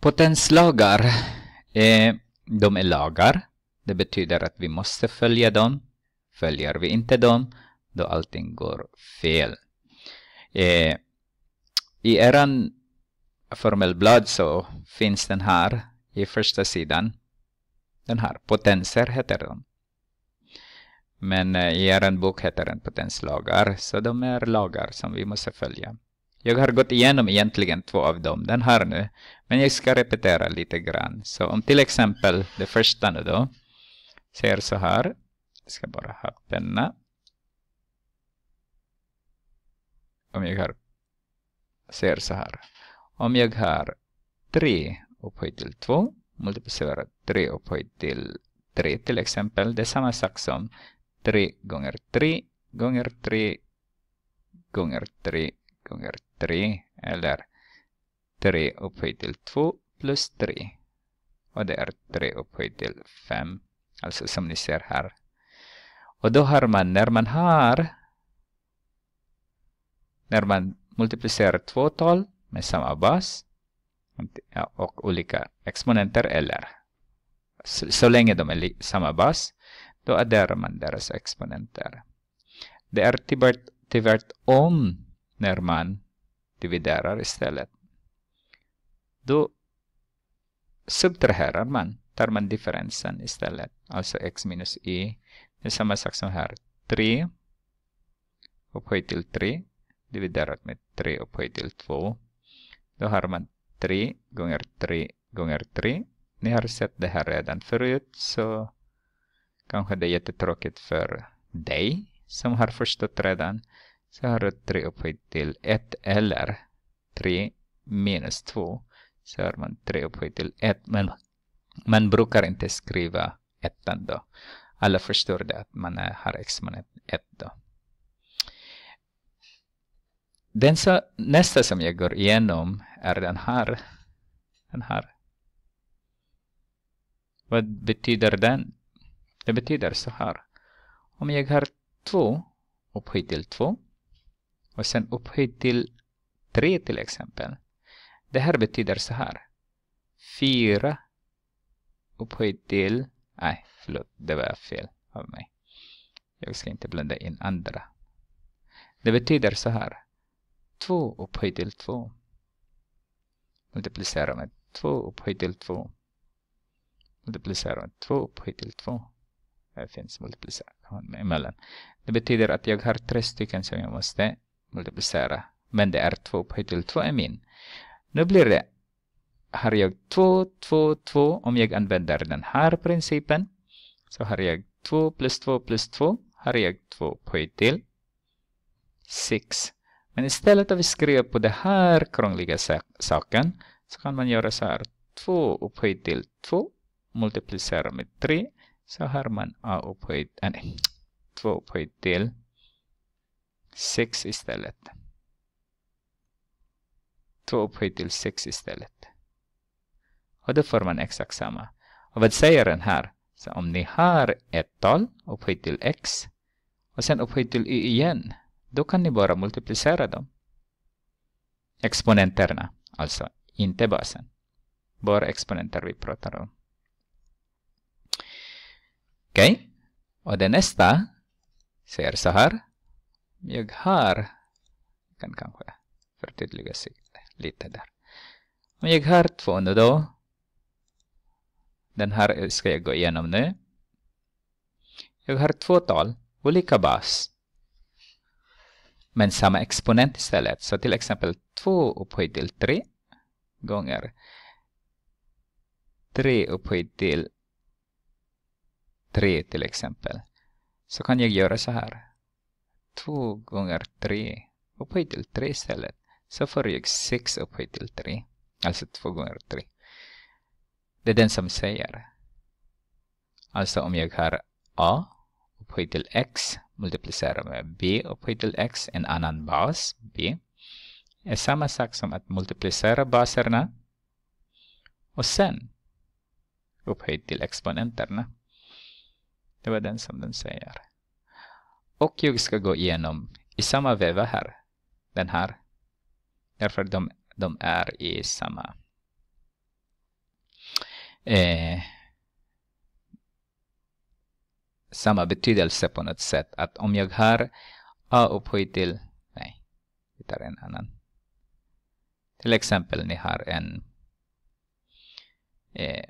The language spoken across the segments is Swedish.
Potenslagar, eh, de är lagar. Det betyder att vi måste följa dem. Följer vi inte dem, då allting går fel. Eh, I eran formelblad så finns den här i första sidan. Den här, potenser heter de. Men eh, i er bok heter den potenslagar, så de är lagar som vi måste följa. Jag har gått igenom egentligen två av dem, den här nu. Men jag ska repetera lite grann. Så om till exempel det första nu då. Ser så här. Jag ska bara ha penna. Om jag har... Ser så här. Om jag har 3 upphöjt till 2. Multiplicerar 3 upphöjt till 3 till exempel. Det är samma sak som 3 gånger 3 gånger 3 gånger 3 gånger 3 eller 3 upphöjt till 2 plus 3. Och det är 3 upphöjt till 5. Alltså som ni ser här. Och då har man, när man har när man multiplicerar två tal med samma bas och olika exponenter eller så, så länge de är samma bas då adderar man deras exponenter. Det är tillbört, om när man dividerar istället. Då subtraherar man, tar man differensen istället. Alltså x minus y. Det är samma sak som här. 3 upphöjt till 3 dividerat med 3 upphöjt till 2. Då har man 3 gånger 3 gånger 3. Ni har sett det här redan förut så kanske det är jättetråkigt för dig som har förstått redan. Så har du 3 upphöjt till 1 eller 3 minus 2. Så har man 3 upphöjt till 1. Men man brukar inte skriva 1 då. Alla förstår det att man har exponent 1 då. Den så, nästa som jag går igenom är den här. Den här. Vad betyder den? Det betyder så här. Om jag har 2 upphöjt till 2 och sen upphöjt till 3 till exempel. Det här betyder så här. 4 upphöjt till... Nej, förlåt, det var fel av mig. Jag ska inte blanda in andra. Det betyder så här. 2 upphöjt till 2. Multiplicera med 2 upphöjt till 2. Multiplicera med 2 upphöjt till 2. Det finns multiplicera emellan. Det betyder att jag har tre stycken som jag måste multiplicera. Men det är 2 upphöjt till 2 är min. Nu blir det, har jag 2, 2, 2 om jag använder den här principen. Så har jag 2 plus 2 plus 2 har jag 2 upphöjt till 6. Men istället att vi skriver på den här krångliga saken så kan man göra så här. 2 upphöjt till 2 multiplicera med 3 så har man a upphöjt, äh, nej, 2 upphöjt till 6 istället. 2 upphöjt till 6 istället. Och då får man exakt samma. Och vad säger den här? Så om ni har ett tal upphöjt till x och sen upphöjt till y igen, då kan ni bara multiplicera dem. Exponenterna, alltså inte basen. Bara exponenter vi pratar om. Okej, okay. och det nästa säger så här jag har, kan kanske förtydliga sig lite där. Om jag har två nu då, den här ska jag gå igenom nu. Jag har två tal, olika bas, men samma exponent istället. Så till exempel 2 upphöjt till 3 gånger 3 upphöjt till 3 till exempel. Så kan jag göra så här. 2 gånger 3 upphöjt till 3 istället. Så får jag 6 upphöjt till 3. Alltså 2 gånger 3. Det är den som säger. Alltså om jag har A upphöjt till X multiplicerar med B upphöjt till X, en annan bas, B. Är samma sak som att multiplicera baserna och sen upphöjt till exponenterna. Det var den som den säger. Och jag ska gå igenom i samma veva här, den här. Därför de, de är i samma eh, samma betydelse på något sätt. Att om jag har A upphöjt till, nej, vi tar en annan. Till exempel ni har en eh,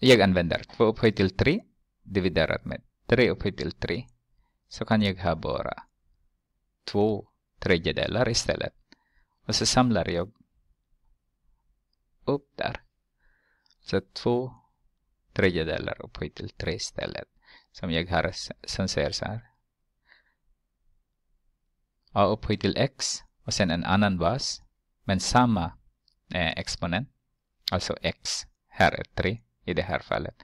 jag använder 2 upphöjt till 3 dividerat med 3 upphöjt till 3 så kan jag ha bara två tredjedelar istället. Och så samlar jag upp där. Så två tredjedelar upphöjt till 3 istället. Som jag har som ser så här. A upphöjt till x och sen en annan bas. Men samma eh, exponent. Alltså x. Här är 3 i det här fallet.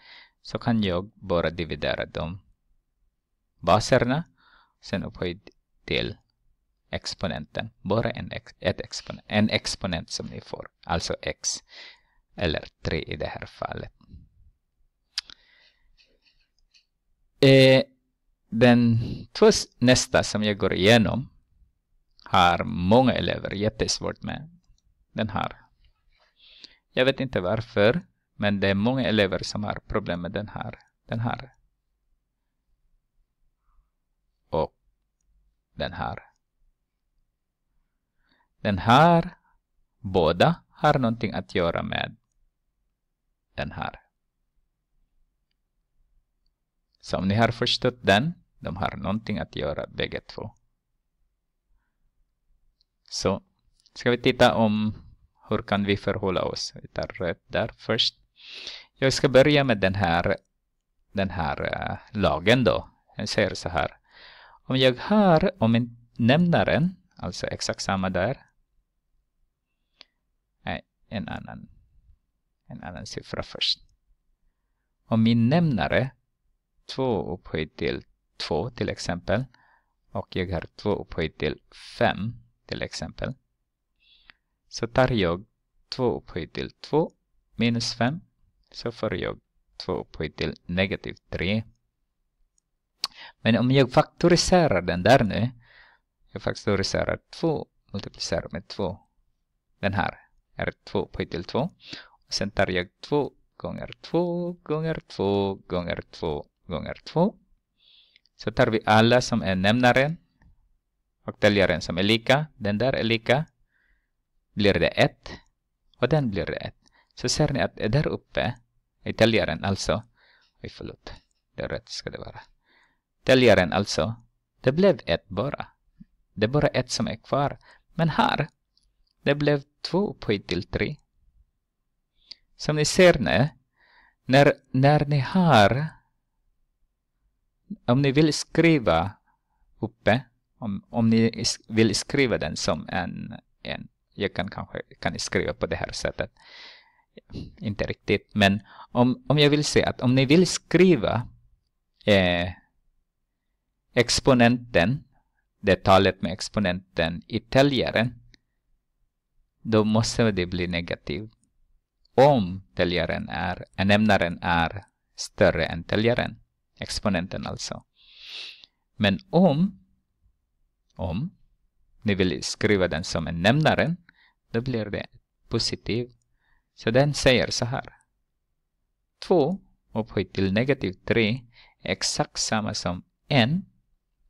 Så kan jag bara dividera dem baserna, sen upphöjd till exponenten. Bara en, ex, ett expon, en exponent som ni får, alltså x eller 3 i det här fallet. Eh, den två nästa som jag går igenom har många elever jättesvårt med. Den här. Jag vet inte varför, men det är många elever som har problem med den här. Den här och den här. Den här, båda har någonting att göra med den här. Så om ni har förstått den, de har någonting att göra bägge två. Så ska vi titta om hur kan vi förhålla oss. Vi tar rött där först. Jag ska börja med den här, den här äh, lagen då. Den säger så här. Om jag har om en nämnaren, alltså exakt samma där. Nej, en annan. En annan siffra först. Om min nämnare 2 upphöjt till 2 till exempel och jag har 2 upphöjt till 5 till exempel så tar jag 2 upphöjt till 2 minus 5 så får jag 2 upphöjt till negativ 3 men om jag faktoriserar den där nu. Jag faktoriserar 2 multiplicerar med 2. Den här är 2 upphöjt till 2. Och sen tar jag 2 gånger 2 gånger 2 gånger 2 gånger 2. Så tar vi alla som är nämnaren och täljaren som är lika. Den där är lika. Blir det 1. Och den blir det 1. Så ser ni att där uppe, i täljaren alltså, oj förlåt, Det är rätt ska det vara. Täljaren alltså. Det blev ett bara. Det är bara ett som är kvar. Men här, det blev två upphöjt till tre. Som ni ser nu, när, när ni har, om ni vill skriva uppe, om, om ni vill skriva den som en, en jag kan kanske kan skriva på det här sättet. Inte riktigt, men om, om jag vill säga att om ni vill skriva eh, exponenten, det talet med exponenten i täljaren, då måste det bli negativ. Om täljaren är, nämnaren är större än täljaren, exponenten alltså. Men om, om ni vill skriva den som en nämnare, då blir det positiv. Så den säger så här. 2 upphöjt till negativ 3 är exakt samma som n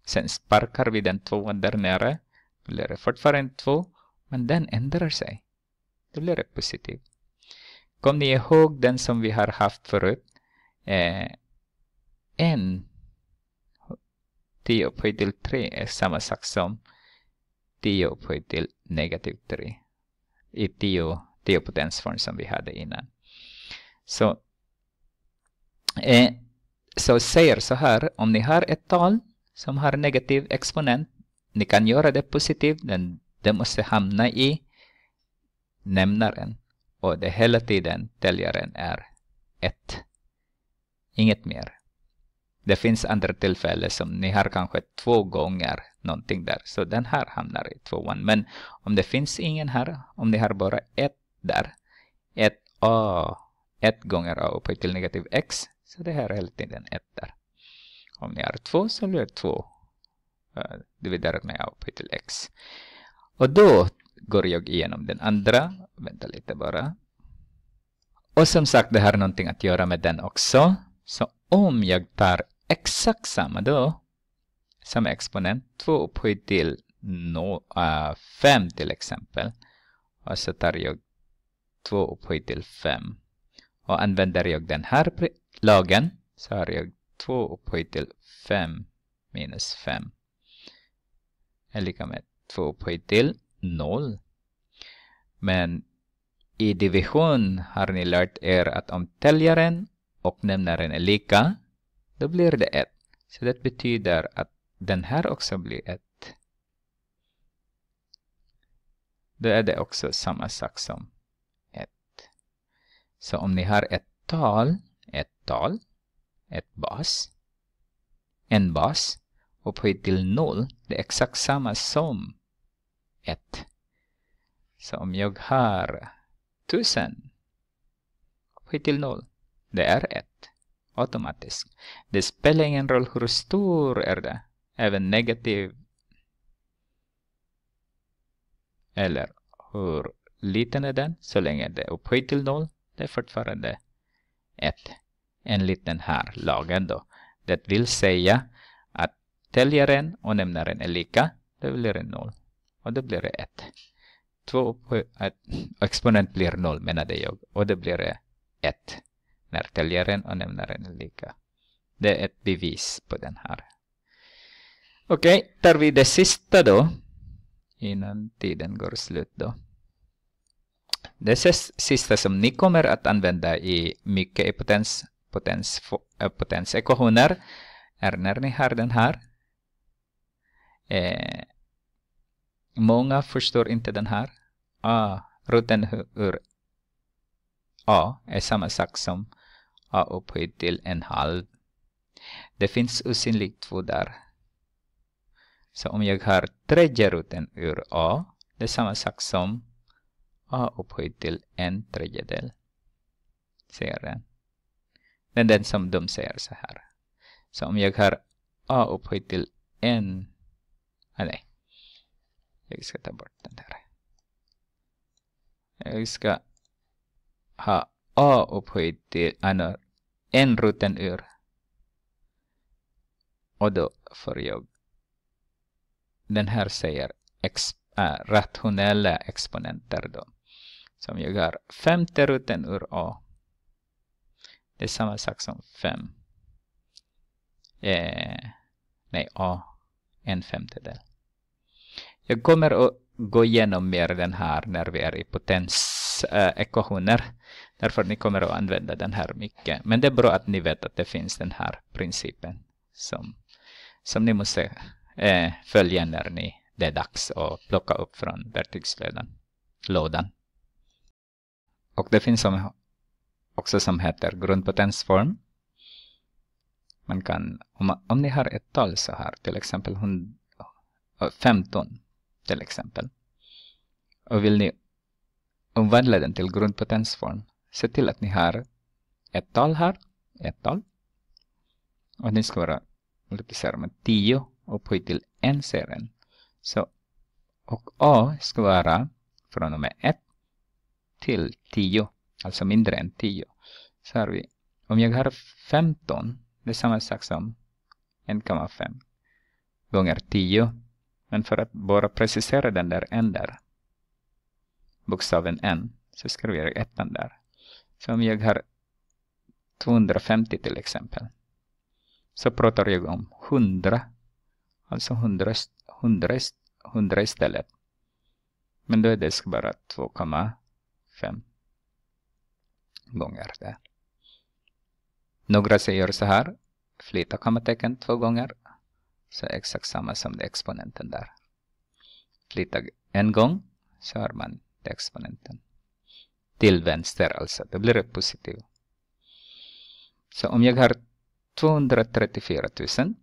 Sen sparkar vi den tvåan där nere. Då blir det fortfarande två, men den ändrar sig. Då blir det positivt. Kom ni ihåg den som e vi e, har haft förut? Eh, en 10 upphöjt till 3 är samma sak som 10 upphöjt till negativ 3 i 10, 10 potensform som vi hade innan. Så, eh, så säger så här, om ni har ett tal som har negativ exponent. Ni kan göra det positivt, men det måste hamna i nämnaren. Och det hela tiden täljaren är 1. Inget mer. Det finns andra tillfällen som ni har kanske två gånger någonting där. Så den här hamnar i tvåan. Men om det finns ingen här, om ni har bara ett där, ett A, ett gånger A upphöjt till negativ X, så det här är hela tiden ett där. Om ni har två så blir det två eh, dividerat med till x. Och då går jag igenom den andra. Vänta lite bara. Och som sagt, det har någonting att göra med den också. Så om jag tar exakt samma då, samma exponent, 2 upphöjt till 5 eh, till exempel. Och så tar jag 2 upphöjt till 5. Och använder jag den här lagen så har jag 2 upphöjt till 5 minus 5 är lika med 2 upphöjt till 0. Men i division har ni lärt er att om täljaren och nämnaren är lika, då blir det 1. Så det betyder att den här också blir 1. Då är det också samma sak som 1. Så om ni har ett tal, ett tal ett bas, en bas, upphöjt till noll, det är exakt samma som ett. Så om jag har tusen upphöjt till noll, det är ett automatiskt. Det spelar ingen roll hur stor är det, även negativ eller hur liten är den, så länge det är upphöjt till noll, det är fortfarande ett enligt den här lagen då. Det vill säga att täljaren och nämnaren är lika. Det blir en noll och då blir det ett. Två exponent blir noll menade jag och då blir det ett när täljaren och nämnaren är lika. Det är ett bevis på den här. Okej, okay, tar vi det sista då innan tiden går slut då. Det sista som ni kommer att använda i mycket i potens potens, eh, potens ekvationer. Är ni har den här? Eh, många förstår inte den här. Ah, roten ur A är samma sak som A upphöjt till en halv. Det finns osynligt två där. Så om jag har tredje roten ur A, det är samma sak som A upphöjt till en tredjedel. Ser den? Men den som de säger så här. Så om jag har a upphöjt till n. Ah, nej. Jag ska ta bort den här. Jag ska ha a upphöjt till ah, n ruten ur. Och då får jag den här säger äh, rationella exponenter då. Som jag har femte ruten ur A det är samma sak som 5. Eh, nej, A. En femtedel. Jag kommer att gå igenom mer den här när vi är i potensekvationer. Eh, äh, Därför ni kommer att använda den här mycket. Men det är bra att ni vet att det finns den här principen som, som ni måste äh, följa när ni, det är dags att plocka upp från verktygslådan. Och det finns som också som heter grundpotensform. Man kan, om, man, om ni har ett tal så här, till exempel 15 till exempel. Och vill ni omvandla den till grundpotensform, se till att ni har ett tal här, ett tal. Och den ska vara multiplicerad med 10 upphöjt till en serien. Så, och A ska vara från och med 1 till 10. Alltså mindre än 10. Så har vi, om jag har 15, det är samma sak som 1,5 gånger 10. Men för att bara precisera den där n där, bokstaven n, så skriver jag ettan där. Så om jag har 250 till exempel, så pratar jag om 100, alltså 100, 100, 100 istället. Men då är det bara 2,5 gånger där. Några säger så här, flytta kommatecken två gånger. Så exakt samma som exponenten där. Flytta en gång så har man exponenten. Till vänster alltså, då blir det positiv. Så om jag har 234 000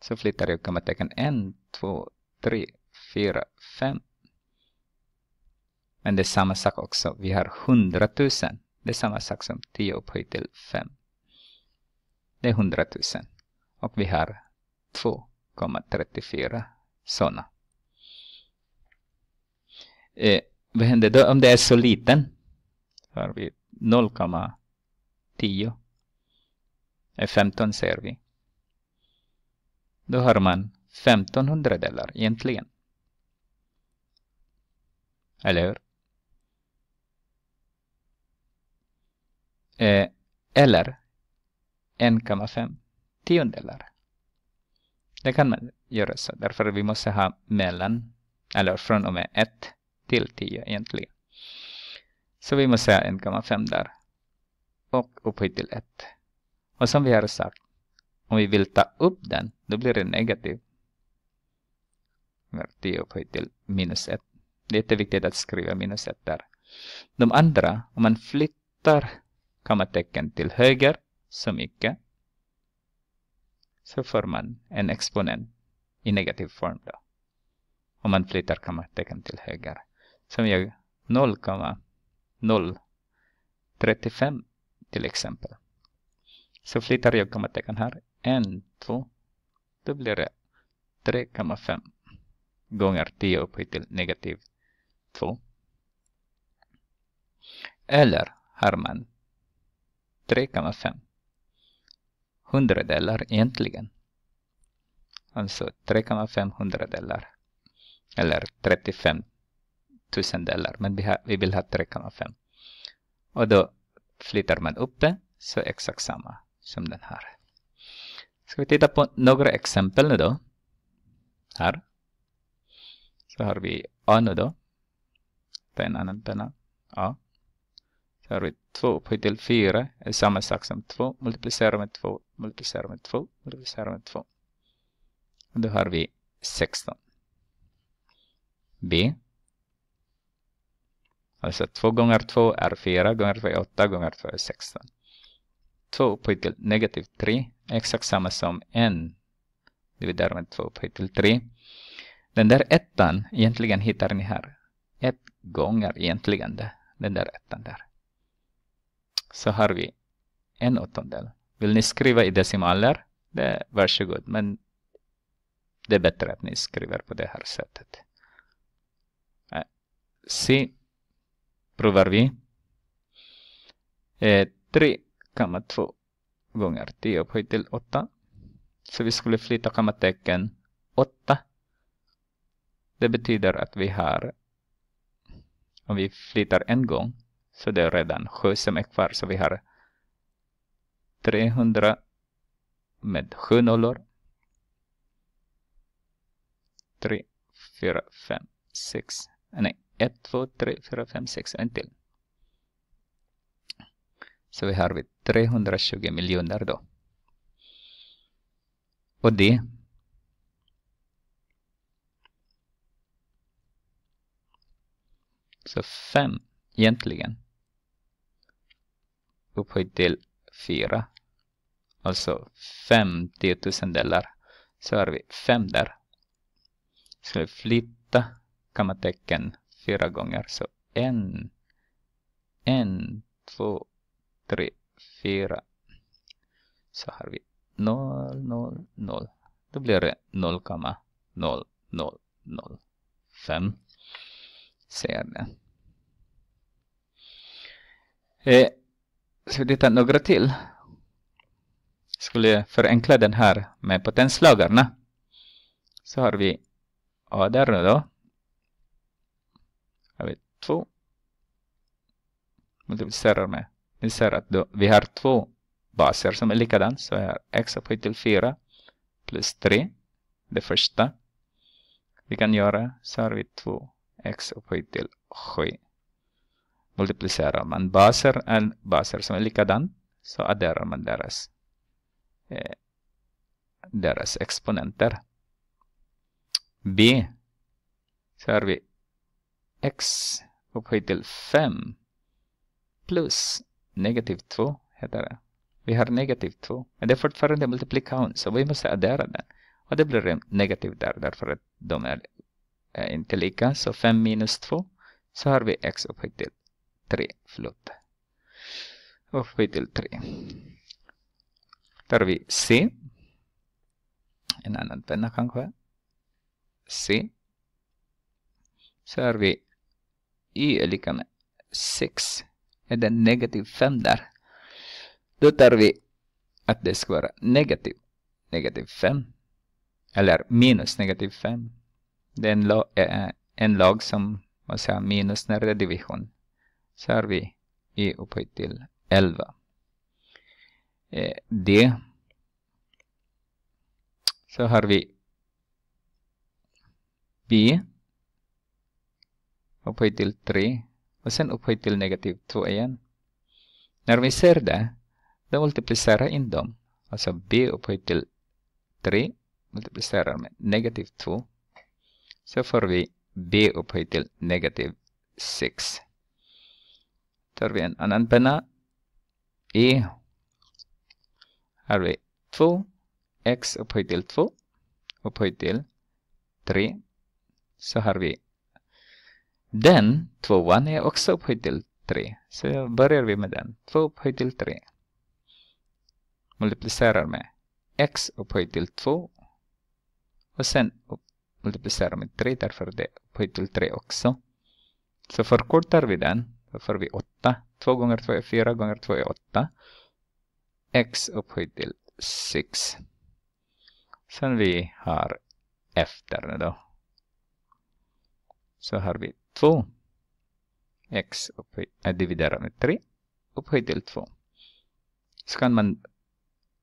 så flyttar jag kommatecken 1, 2, 3, 4, 5, men det är samma sak också. Vi har 100 000. Det är samma sak som 10 upphöjt till 5. Det är 100 000. Och vi har 2,34 sådana. Eh, vad händer då om det är så liten? Då har vi 0,10. 15 ser vi. Då har man 1500 dollar egentligen. Eller hur? Eh, eller 1,5 tiondelar. Det kan man göra så, därför vi måste ha mellan, eller från och med 1 till 10 egentligen. Så vi måste ha 1,5 där och upphöjt till 1. Och som vi har sagt, om vi vill ta upp den, då blir det negativ. 10 upphöjt till minus 1. Det är jätteviktigt att skriva minus 1 där. De andra, om man flyttar Kammatecken till höger så mycket. Så får man en exponent i negativ form då. Om man flyttar kammatecken till höger. Som jag 0,035 till exempel. Så flyttar jag kammatecken här. 1, 2, då blir det 3,5 gånger 10 upphöjt till negativ 2. Eller har man 3,5 hundradelar egentligen. Alltså 3,5 hundradelar. Eller 35 tusendelar. Men vi, har, vi vill ha 3,5. Och då flyttar man upp det. Så exakt samma som den här. Ska vi titta på några exempel nu då. Här. Så har vi A nu då. Ta en annan penna. A. Så har vi 2 upphöjt till 4 är samma sak som 2. Multiplicera med 2, multiplicera med 2, multiplicera med 2. Och då har vi 16. B. Alltså 2 gånger 2 är 4, gånger 2 är 8, gånger 2 är 16. 2 upphöjt till negativ 3 är exakt samma som n. Dividerar med 2 upphöjt till 3. Den där ettan egentligen hittar ni här. 1 gånger egentligen det. Den där ettan där så har vi en åttondel. Vill ni skriva i decimaler? Det, varsågod, men det är bättre att ni skriver på det här sättet. C eh, provar vi. 3,2 eh, gånger 10 upphöjt till 8. Så vi skulle flytta kommatecken 8. Det betyder att vi har, om vi flyttar en gång, så det är redan sju som är kvar. Så vi har 300 med sju nollor. 3, 4, 5, 6. Nej, 1, 2, 3, 4, 5, 6. En till. Så vi har 320 miljoner då. Och det Så fem egentligen upphöjt till 4. Alltså 50 tiotusendelar, Så har vi 5 där. Ska vi flytta kammatecken fyra gånger. Så en, en, två, tre, fyra. Så har vi noll, noll, noll. Då blir det 0,0005. Ser det. Eh, Ska vi ta några till? Skulle jag förenkla den här med potenslagarna. Så har vi A där nu då. Har vi två. Multiplicerar med. Ni ser att då, vi har två baser som är likadant. Så jag har x upphöjt till 4 plus 3. Det första. Vi kan göra så har vi 2 x upphöjt till 7 multiplicerar man baser, en baser som är likadan så adderar man deras, eh, deras exponenter. B så har vi x upphöjt till 5 plus negativ 2 heter det. Vi har negativ 2, men det är fortfarande multiplikation så vi måste addera den. Och det blir negativ där därför att de är, är inte lika. Så 5 minus 2 så har vi x upphöjt till 3, förlåt. Upphöjd till 3. Tar vi C. En annan penna kanske. C. Så har vi Y är lika med 6. Är det negativ 5 där? Då tar vi att det ska vara negativ. Negativ 5. Eller minus negativ 5. Det är en, lag, eh, en lag som måste ha minus när det är division så är vi i upphöjt till 11. Eh, D. Så har vi B upphöjt till 3 och sen upphöjt till negativ 2 igen. När vi ser det, då multiplicerar in dem. Alltså B upphöjt till 3 multiplicerar med negativ 2. Så får vi B upphöjt till negativ 6 tar vi en annan penna. E. Här har vi 2. X upphöjt till 2. Upphöjt till 3. Så har vi den tvåan är också upphöjt till 3. Så börjar vi med den. 2 upphöjt till 3. Multiplicerar med x upphöjt till 2. Och sen multiplicerar med 3 därför det är upphöjt till 3 också. Så förkortar vi den. Då får vi 8. 2 gånger 2 är 4 gånger 2 är 8. X upphöjt till 6. Sen vi har efter då. Så har vi 2. X upphöjt, äh, dividerat med 3 upphöjt till 2. Så kan man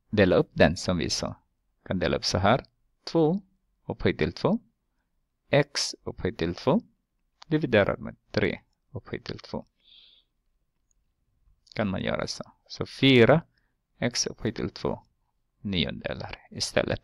dela upp den som vi sa. Kan dela upp så här. 2 upphöjt till 2. X upphöjt till 2 dividerat med 3 upphöjt till 2 kan man göra så. Så 4 x upphöjt till 2 niondelar istället.